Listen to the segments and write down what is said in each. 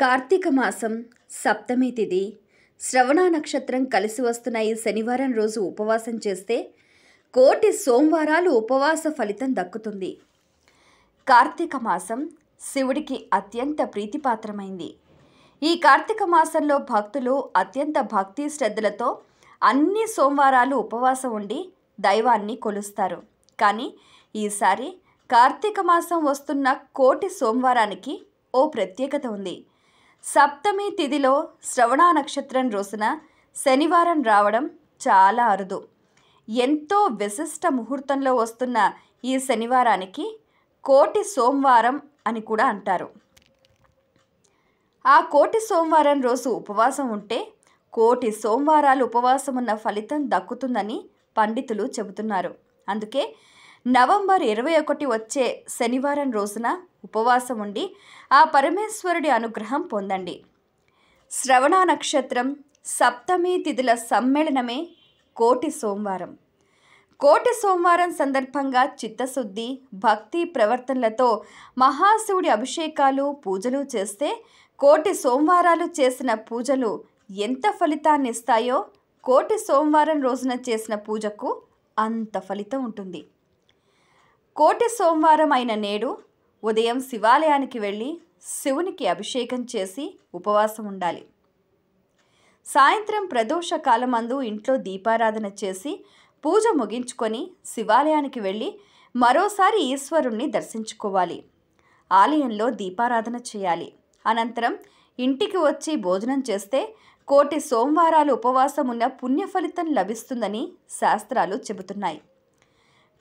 కార్తీక మాసం సప్తమి తిథి శ్రవణ నక్షత్రం కలిసి వస్తున్న ఈ శనివారం రోజు ఉపవాసం చేస్తే కోటి సోమవారాలు ఉపవాస ఫలితం దక్కుతుంది కార్తీక మాసం శివుడికి అత్యంత ప్రీతిపాత్రమైంది ఈ కార్తీక మాసంలో భక్తులు అత్యంత భక్తి శ్రద్ధలతో అన్ని సోమవారాలు ఉపవాసం ఉండి దైవాన్ని కొలుస్తారు కానీ ఈసారి కార్తీక మాసం వస్తున్న కోటి సోమవారానికి ఓ ప్రత్యేకత ఉంది సప్తమి తిథిలో శ్రవణ నక్షత్రం రోజున శనివారం రావడం చాలా అరుదు ఎంతో విశిష్ట ముహూర్తంలో వస్తున్న ఈ శనివారానికి కోటి సోమవారం అని కూడా అంటారు ఆ కోటి సోమవారం రోజు ఉపవాసం ఉంటే కోటి సోమవారాలు ఉపవాసం ఉన్న ఫలితం దక్కుతుందని పండితులు చెబుతున్నారు అందుకే నవంబర్ ఇరవై ఒకటి వచ్చే శనివారం రోజున ఉపవాసం ఉండి ఆ పరమేశ్వరుడి అనుగ్రహం పొందండి శ్రవణ నక్షత్రం సప్తమి తిథుల సమ్మేళనమే కోటి సోమవారం కోటి సోమవారం సందర్భంగా చిత్తశుద్ధి భక్తి ప్రవర్తనలతో మహాశివుడి అభిషేకాలు పూజలు చేస్తే కోటి సోమవారాలు చేసిన పూజలు ఎంత ఫలితాన్ని ఇస్తాయో కోటి సోమవారం రోజున చేసిన పూజకు అంత ఫలితం ఉంటుంది కోటి సోమవారం అయిన నేడు ఉదయం శివాలయానికి వెళ్ళి శివునికి అభిషేకం చేసి ఉపవాసం ఉండాలి సాయంత్రం ప్రదోష కాలమందు ఇంట్లో దీపారాధన చేసి పూజ ముగించుకొని శివాలయానికి వెళ్ళి మరోసారి ఈశ్వరుణ్ణి దర్శించుకోవాలి ఆలయంలో దీపారాధన చేయాలి అనంతరం ఇంటికి వచ్చి భోజనం చేస్తే కోటి సోమవారాలు ఉపవాసం ఉన్న పుణ్య ఫలితం లభిస్తుందని శాస్త్రాలు చెబుతున్నాయి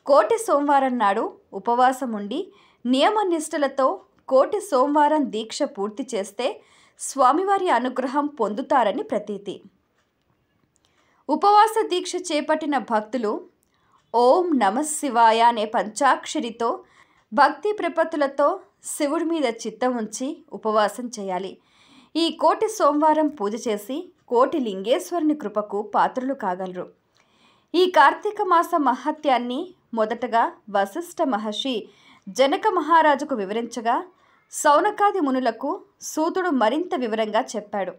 కోటి సోమవారం నాడు ఉపవాసం ఉండి నియమనిష్టలతో కోటి సోమవారం దీక్ష పూర్తి చేస్తే స్వామివారి అనుగ్రహం పొందుతారని ప్రతీతి ఉపవాస దీక్ష చేపట్టిన భక్తులు ఓం నమ శివాయ అనే పంచాక్షరితో భక్తి ప్రపత్తులతో శివుడి మీద చిత్తం ఉంచి ఉపవాసం చేయాలి ఈ కోటి సోమవారం పూజ చేసి కోటి లింగేశ్వరుని కృపకు పాత్రులు కాగలరు ఈ కార్తీక మాస మహత్యాన్ని మొదటగా వశిష్ఠ మహర్షి జనక మహారాజుకు వివరించగా సౌనకాది మునులకు సూతుడు మరింత వివరంగా చెప్పాడు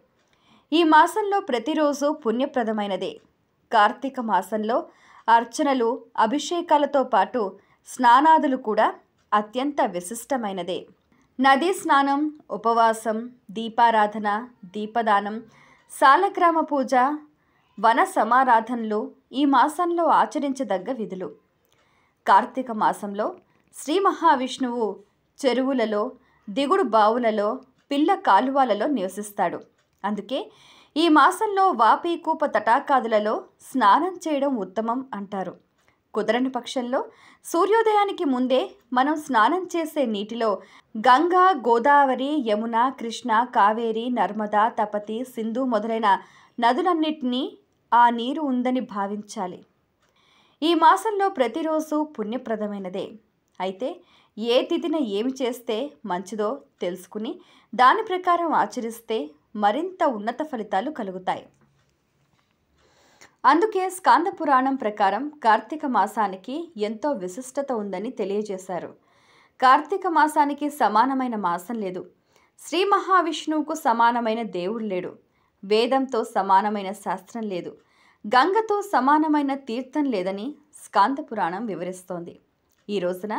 ఈ మాసంలో ప్రతిరోజు పుణ్యప్రదమైనదే కార్తీక మాసంలో అర్చనలు అభిషేకాలతో పాటు స్నానాదులు కూడా అత్యంత విశిష్టమైనదే నదీ స్నానం ఉపవాసం దీపారాధన దీపదానం సాలగ్రామ పూజ వన సమారాధనలు ఈ మాసంలో ఆచరించదగ్గ విధులు కార్తీక మాసంలో శ్రీ మహావిష్ణువు చెరువులలో దిగుడు బావులలో పిల్ల కాలువలలో నివసిస్తాడు అందుకే ఈ మాసంలో వాపీకూప తటాకాదులలో స్నానం చేయడం ఉత్తమం అంటారు కుదరని పక్షంలో సూర్యోదయానికి ముందే మనం స్నానం చేసే నీటిలో గంగా గోదావరి యమున కృష్ణ కావేరి నర్మదా తపతి సింధు మొదలైన నదులన్నింటినీ ఆ నీరు ఉందని భావించాలి ఈ మాసంలో ప్రతిరోజు పుణ్యప్రదమైనదే అయితే ఏ తిథిన ఏమి చేస్తే మంచిదో తెలుసుకుని దాని ప్రకారం ఆచరిస్తే మరింత ఉన్నత ఫలితాలు కలుగుతాయి అందుకే స్కాంద పురాణం ప్రకారం కార్తీక మాసానికి ఎంతో విశిష్టత ఉందని తెలియజేశారు కార్తీక మాసానికి సమానమైన మాసం లేదు శ్రీ మహావిష్ణువుకు సమానమైన దేవుడు లేడు వేదంతో సమానమైన శాస్త్రం లేదు గంగతో సమానమైన తీర్థం లేదని స్కాంద పురాణం వివరిస్తోంది ఈ రోజున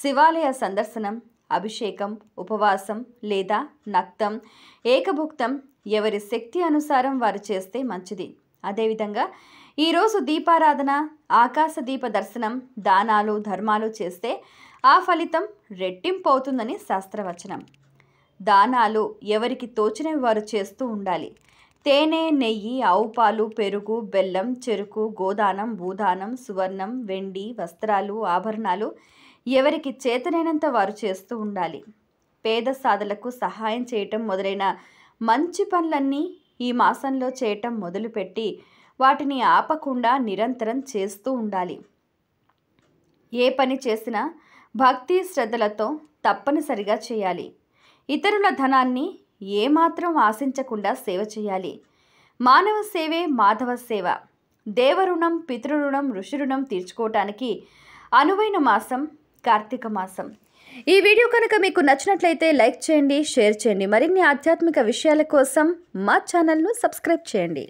శివాలయ సందర్శనం అభిషేకం ఉపవాసం లేదా నక్తం ఏకభుక్తం ఎవరి శక్తి అనుసారం వారు చేస్తే మంచిది అదేవిధంగా ఈరోజు దీపారాధన ఆకాశ దీప దర్శనం దానాలు ధర్మాలు చేస్తే ఆ ఫలితం రెట్టింపు అవుతుందని శాస్త్రవచనం దానాలు ఎవరికి తోచినవి వారు చేస్తూ ఉండాలి తేనె నెయ్యి ఆవుపాలు పెరుగు బెల్లం చెరుకు గోదానం భూదానం సువర్ణం వెండి వస్త్రాలు ఆభరణాలు ఎవరికి చేతనైనంత వారు చేస్తూ ఉండాలి పేద సాధలకు సహాయం చేయటం మొదలైన మంచి పనులన్నీ ఈ మాసంలో చేయటం మొదలుపెట్టి వాటిని ఆపకుండా నిరంతరం చేస్తూ ఉండాలి ఏ పని చేసినా భక్తి శ్రద్ధలతో తప్పనిసరిగా చేయాలి ఇతరుల ధనాన్ని ఏమాత్రం ఆశించకుండా సేవ చేయాలి మానవ సేవే మాధవ సేవ దేవరుణం పితృరుణం ఋషిరుణం తీర్చుకోవటానికి అనువైన మాసం కార్తీక మాసం ఈ వీడియో కనుక మీకు నచ్చినట్లయితే లైక్ చేయండి షేర్ చేయండి మరిన్ని ఆధ్యాత్మిక విషయాల కోసం మా ఛానల్ను సబ్స్క్రైబ్ చేయండి